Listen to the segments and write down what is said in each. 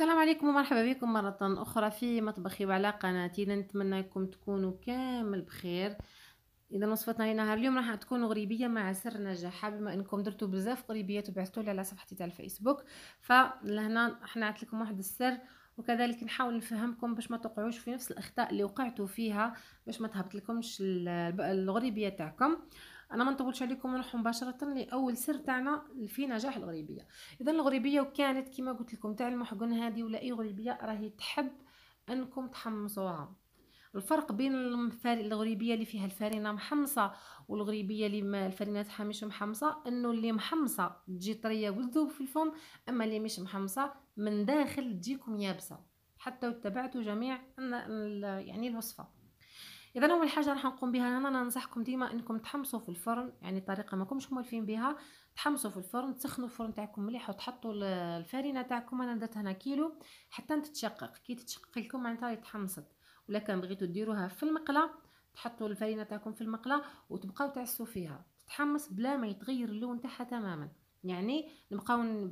السلام عليكم ومرحبا بكم مرة أخرى في مطبخي وعلى قناتي نتمنى لكم تكونوا كامل بخير إذا وصفتنا لنهار اليوم راح تكون غريبية مع سر نجاحها بما أنكم درتوا بزاف غريبيات وبعثتوا لي على صفحتي تاع الفيسبوك فلهنا احنا عطيت لكم واحد السر وكذلك نحاول نفهمكم باش ما تقعوش في نفس الأخطاء اللي وقعتوا فيها باش ما تهبط لكمش الغريبية تاعكم انا ما نطولش عليكم ونروحوا مباشره لاول سر تاعنا في نجاح الغريبيه اذا الغريبيه وكانت كما قلت لكم تاع المحقن هذه ولا اي غريبيه راهي تحب انكم تحمصوها الفرق بين الغريبيه اللي فيها الفرينه محمصه والغريبيه اللي ما الفرينه تاعها مش محمصه انه اللي محمصه تجي طريه وتذوب في الفم اما اللي مش محمصه من داخل تجيكم يابسه حتى واتبعتوا جميع يعني الوصفه اذا اول حاجه راح نقوم بها انا ننصحكم ديما انكم تحمصوا في الفرن يعني طريقه ما كومش مولفين بها تحمصوا في الفرن تسخنوا الفرن تاعكم مليح وتحطوا الفارينه تاعكم انا درت هنا كيلو حتى تتشقق كي تتشقق لكم معناتها تحمصت ولا كان بغيتوا ديروها في المقله تحطوا الفارينه تاعكم في المقله وتبقاو تعسوا فيها تتحمص بلا ما يتغير اللون تاعها تماما يعني نبقاو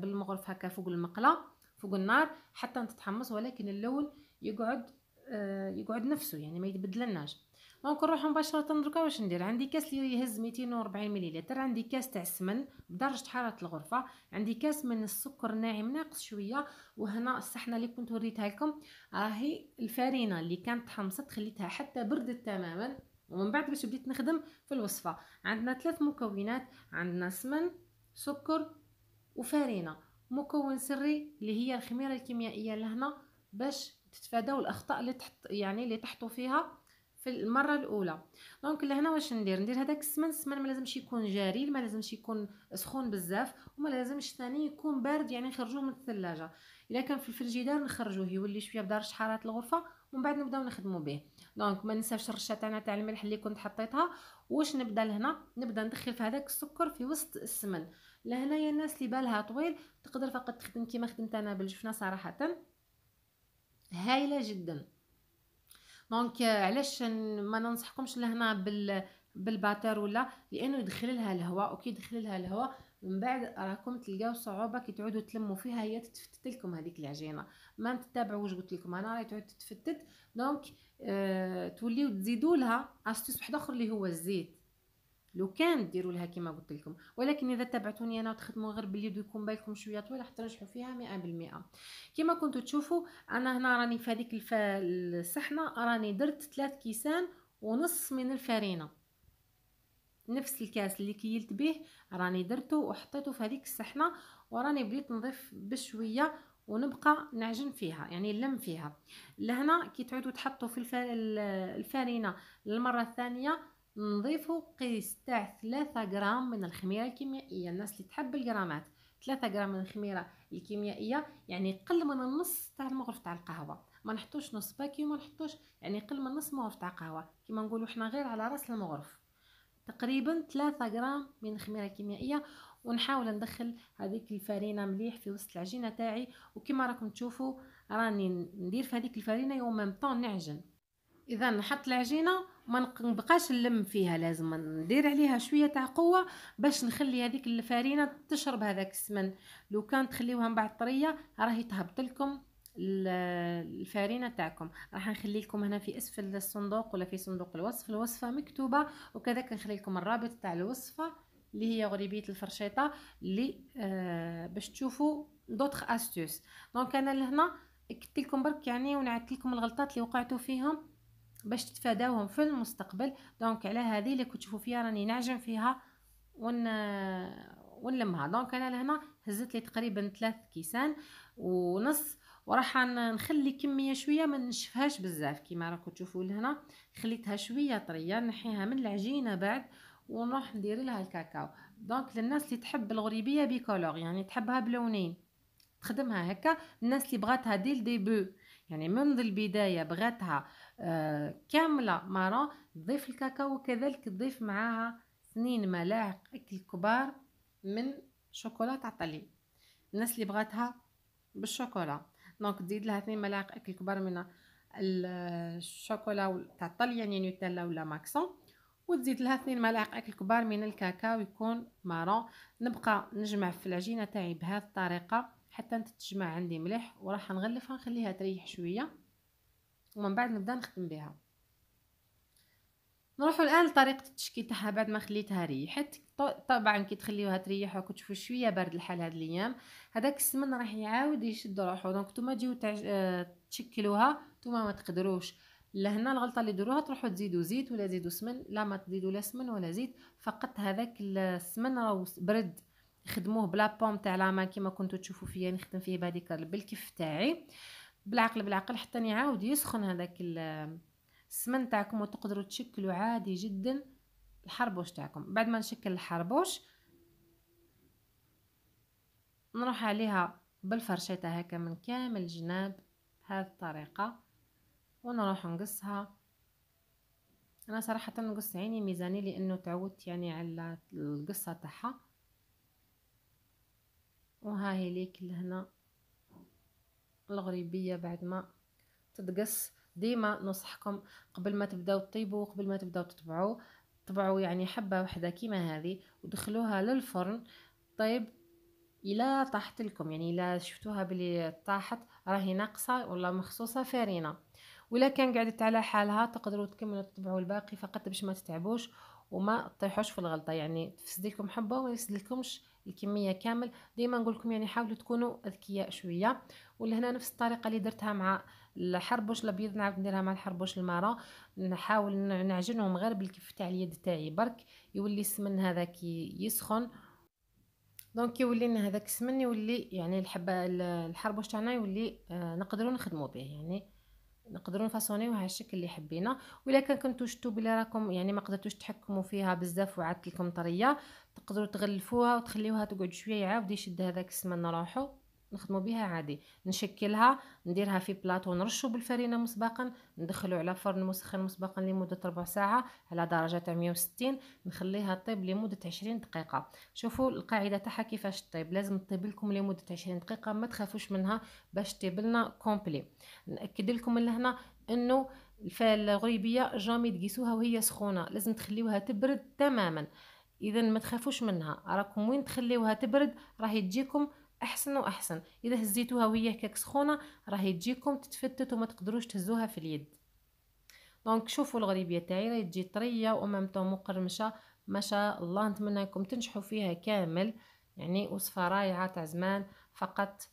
بالمغرف هكا فوق المقله فوق النار حتى تتحمص ولكن اللون يقعد آه، يقعد نفسه يعني ما يتبدلناش دونك نروح مباشره دركا واش ندير عندي كاس اللي يهز 240 مليلتر عندي كاس تاع السمن بدرجه حراره الغرفه عندي كاس من السكر ناعم ناقص شويه وهنا الصحنه اللي كنت وريتها لكم راهي الفارينه اللي كانت تحمصت خليتها حتى بردت تماما ومن بعد باش بديت نخدم في الوصفه عندنا ثلاث مكونات عندنا سمن سكر وفارينه مكون سري اللي هي الخميره الكيميائيه لهنا باش تتفاداو الاخطاء اللي تحط يعني اللي تحطوا فيها في المره الاولى دونك لهنا واش ندير ندير هذاك السمن السمن ما لازمش يكون جاري ما لازمش يكون سخون بزاف وما لازمش ثاني يكون بارد يعني نخرجوه من الثلاجه الا كان في الفريجيدار نخرجوه يولي شويه بدرجه حراره الغرفه ومن بعد نبداو نخدموا به دونك ما ننساوش الرشه تاعنا تاع الملح اللي كنت حطيتها واش نبدا لهنا نبدا ندخل في هذاك السكر في وسط السمن لهنايا الناس اللي بالها طويل تقدر فقط تخدم كيما خدمت انا بالجفنه صراحه هايله جدا دونك euh, علاش ما ننصحكمش لهنا بال بالباتر ولا لانه يدخل لها الهواء وكي يدخل لها الهواء من بعد راكم تلقاو صعوبه كي تعودوا تلموا فيها هي تتفتت لكم هذيك العجينه ما تتبعوش قلت لكم انا راهي تعود تتفتت دونك آه euh, توليو تزيدوا لها استيس واحد اخر اللي هو الزيت لو كان ديروا لها كما قلت لكم ولكن اذا تبعتوني انا وتخدموا غير باليد ويكون بالكم شويه طويله حتى نجحوا فيها 100% كما كنتوا تشوفوا انا هنا راني في هذيك الف... الصحنه راني درت ثلاث كيسان ونص من الفرينه نفس الكاس اللي كيلت به راني درته وحطيته في هذيك الصحنه وراني بديت نضيف بشويه ونبقى نعجن فيها يعني نلم فيها لهنا كي تعودوا تحطوا في الفارينه للمره الثانيه نضيفوا قيس تاع 3 غرام من الخميره الكيميائيه الناس اللي تحب الجرامات 3 غرام من الخميره الكيميائيه يعني قل من النص تاع المغرف تاع القهوه ما نحطوش نص باكي وما نحطوش يعني قل من نص مغرف تاع قهوه كيما نقولوا حنا غير على راس المغرف تقريبا 3 غرام من الخميره الكيميائيه ونحاول ندخل هذيك الفرينه مليح في وسط العجينه تاعي وكما راكم تشوفوا راني ندير في هذيك الفرينه يوم ميم طون نعجن اذا نحط العجينه ما نبقاش نلم فيها لازم ندير عليها شويه تاع قوه باش نخلي هذيك الفارينه تشرب هذاك السمن لو كان تخليوها من بعد طريه راهي تهبط لكم الفارينه تاعكم راح نخلي لكم هنا في اسفل الصندوق ولا في صندوق الوصف الوصفه مكتوبه وكذلك نخلي لكم الرابط تاع الوصفه اللي هي غريبيه الفرشيطه اللي آه باش تشوفوا دوتر استوس دونك انا لهنا كتلكم برك يعني ونعدت لكم الغلطات اللي وقعتوا فيهم باش تتفاداوهم في المستقبل دونك على هذه اللي كتشوفوا فيها راني نعجن فيها ون ونلمها دونك انا لهنا هزت لي تقريبا ثلاث كيسان ونص وراح نخلي كميه شويه ما نشفهاش بزاف كيما راكم تشوفوا لهنا خليتها شويه طريه نحيها من العجينه بعد ونروح ندير لها الكاكاو دونك للناس اللي تحب الغريبيه بيكولور يعني تحبها بلونين تخدمها هكا الناس اللي بغاتها ديل ديبو يعني منذ البدايه بغاتها آه، كامله مارون تضيف الكاكاو وكذلك تضيف معاها اثنين ملاعق اكل كبار من شوكولا عطلي الناس اللي بغاتها بالشوكولا دونك تزيد لها اثنين ملاعق اكل كبار من الشوكولا تاع الطلي يعني نوتيلا ولا ماكسون وتزيد لها اثنين ملاعق اكل كبار من الكاكاو يكون مارون نبقى نجمع في العجينه تاعي بهذه الطريقه حتى تتجمع عندي مليح وراح نغلفها نخليها تريح شويه ومن بعد نبدا نخدم بها نروحوا الان لطريقه التشكيل تاعها بعد ما خليتها ريحت طبعا كي تخليوها تريح هكا تشوفوا شويه بارد الحال هاد الايام هذاك السمن راح يعاود يشد روحو دونك نتوما تجيو آه، تشكلوها نتوما ما تقدروش لهنا الغلطه اللي ديروها تروحوا تزيدوا زيت ولا تزيدوا سمن لا ما تزيدوا لا سمن ولا زيت فقط هذاك السمن راهو برد خدموه بلا بوم تاع لاما كيما كنتو تشوفوا فيا نخدم فيه يعني بهذيك البلكف تاعي بالعقل بالعقل حتى يعاود يسخن هذاك السمن تاعكم وتقدروا تشكلوا عادي جدا الحربوش تاعكم بعد ما نشكل الحربوش نروح عليها بالفرشيطه هكا من كامل الجناب بهذه الطريقه ونروح نقصها انا صراحه نقص عيني ميزاني لانه تعودت يعني على القصه تاعها وها هي ليك لهنا الغريبيه بعد ما تتقص ديما نصحكم قبل ما تبداو تطيبوا قبل ما تبداو تطبعوا طبعوا يعني حبه وحده كيما هذه ودخلوها للفرن طيب الى طاحت لكم يعني الى شفتوها بلي طاحت راهي ناقصه ولا مخصوصه فارينه ولا كان قعدت على حالها تقدروا تكملوا تطبعوا الباقي فقط باش ما تتعبوش وما تطيحوش في الغلطه يعني تفسد لكم حبه وما يسدلكمش الكميه كامل ديما نقول لكم يعني حاولوا تكونوا اذكياء شويه ولهنا نفس الطريقه اللي درتها مع الحربوش الابيض نعاود نديرها مع الحربوش المارا نحاول نعجنهم غير بالكف تاع اليد تاعي برك يولي السمن هذا كي يسخن دونك يولي لنا هذاك السمن يولي يعني الحبه الحربوش تاعنا يولي آه نقدروا نخدموا به يعني نقدروا نفاصونيوها الشكل اللي حبينا ولا كان كنتو شتو بلي راكم يعني ما قدرتوش تحكموا فيها بزاف وعادت لكم طريه تقدروا تغلفوها وتخليوها تقعد شويه يعاود يشد هذاك السمن روحو نخدموا بها عادي نشكلها نديرها في بلاطو نرشو بالفرينه مسبقا ندخلو على فرن مسخن مسبقا لمده ربع ساعه على درجه تاع 160 نخليها طيب لمده 20 دقيقه شوفوا القاعده تاعها كيفاش طيب لازم طيب لكم لمده 20 دقيقه ما تخافوش منها باش تطيب لنا كومبلي ناكد لكم من هنا انه الغريبيه جامي تقيسوها وهي سخونه لازم تخليوها تبرد تماما اذا ما تخافوش منها راكم وين تخليوها تبرد راهي تجيكم احسن واحسن اذا هزيتوها وياه كاك سخونه راهي تجيكم تتفتت وما تقدروش تهزوها في اليد دونك شوفوا الغريبيه تاعي راهي تجي طريه وامام طو مقرمشه ما شاء الله نتمنى لكم تنجحوا فيها كامل يعني وصفه رائعه تاع زمان فقط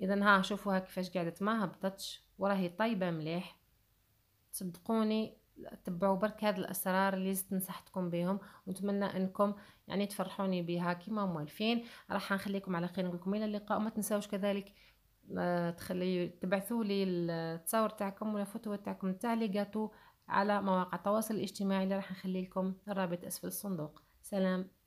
اذا ها شوفوها كيفاش قعدت ما هبطتش وراهي طيبه مليح صدقوني تبعوا برك هاد الاسرار اللي نصحتكم بهم ونتمنى انكم يعني تفرحوني بها كيما موالفين راح نخليكم على خير نقول لكم الى اللقاء وما تنساوش كذلك آه، تخلي تبعثوا لي التصاور تاعكم ولا فوتو تاعكم تاع لي على مواقع التواصل الاجتماعي اللي راح نخلي لكم الرابط اسفل الصندوق سلام